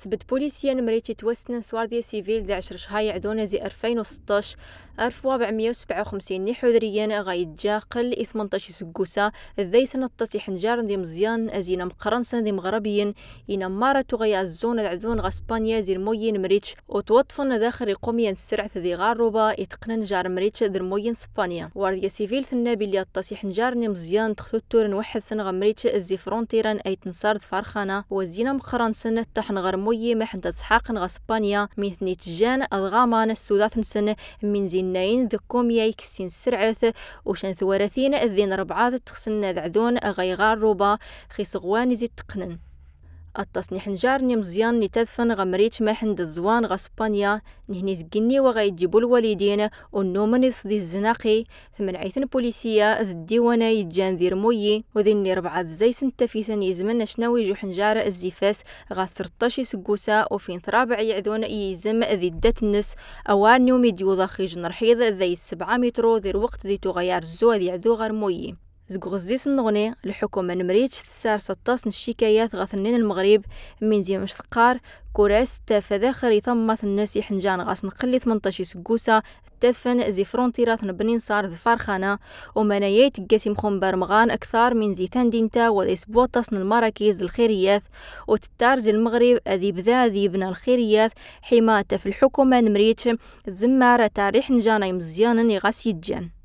سبت بوليسيان مريتي توسنن سوارديا سيفيل دي عشر شهاي عدونا زي 2016 1457 دريان غايد جاقل 18 سقوسا ذي سنة تطي حنجار دي مزيان أزينا مقرنسا دي مغربيا إنا مارا غيا الزون العدون غاسبانيا زي الموين مريتش وتوطفن داخل يقوميا السرعة ذي غاروبا يتقنن جار مريتش ذي الموين سبانيا وارديا سيفيل ثنابي اللي تطي حنجار دي مزيان تختور واحد سنة غمريتش زي فرونتيران أي تنصارد فرخانة وزينا مقرنسا تحن غرمو مغيم حند تسحاق غسبانيا من ثني تجان الغامان السودات نسن من زينين ذكوم يكسين سرعث وشن ثورثين ذين ربعات تخسن ذعذون غيغار روبا خيصغوان زيت تقنن التصنيح نجارني مزيان ني تدفن غمريت ما حند الزوان غسبانيا نهني زقني وغيجيبو الوالدين ونومني صدي الزناقي ثمن عيثن بوليسية زدي وانا يجان ذير موي وذيني ربعة زي تفيثن يزمن شناوي جو حنجارة الزيفاس غا 13 سقوسا وفين ثرابع يعذون يزم ذي الدات النس أوان يوم يديو ضخي جنرحيض ذي السبعة مترو ذي الوقت ذي تغير الزوا ذي عذو موي زغزيس النغني الحكومة نمريتش تسار 16 الشكايات غاثنين المغرب من زي مشتقار كوراس تافذا خريطة مماث الناس يحنجان غاس نقلي 18 سقوسة تدفن زي فرونتيرات نبنين صار فارخانة ومنايات قاسم خنبر مغان أكثر من زي تاندينتا وليس تصن المراكز الخيريات وتتار زي المغرب أذي بذا ذي بنا الخيريات حماة في الحكومة نمريتش تزمار تاريح نجانا يمزيانا يغاس يتجان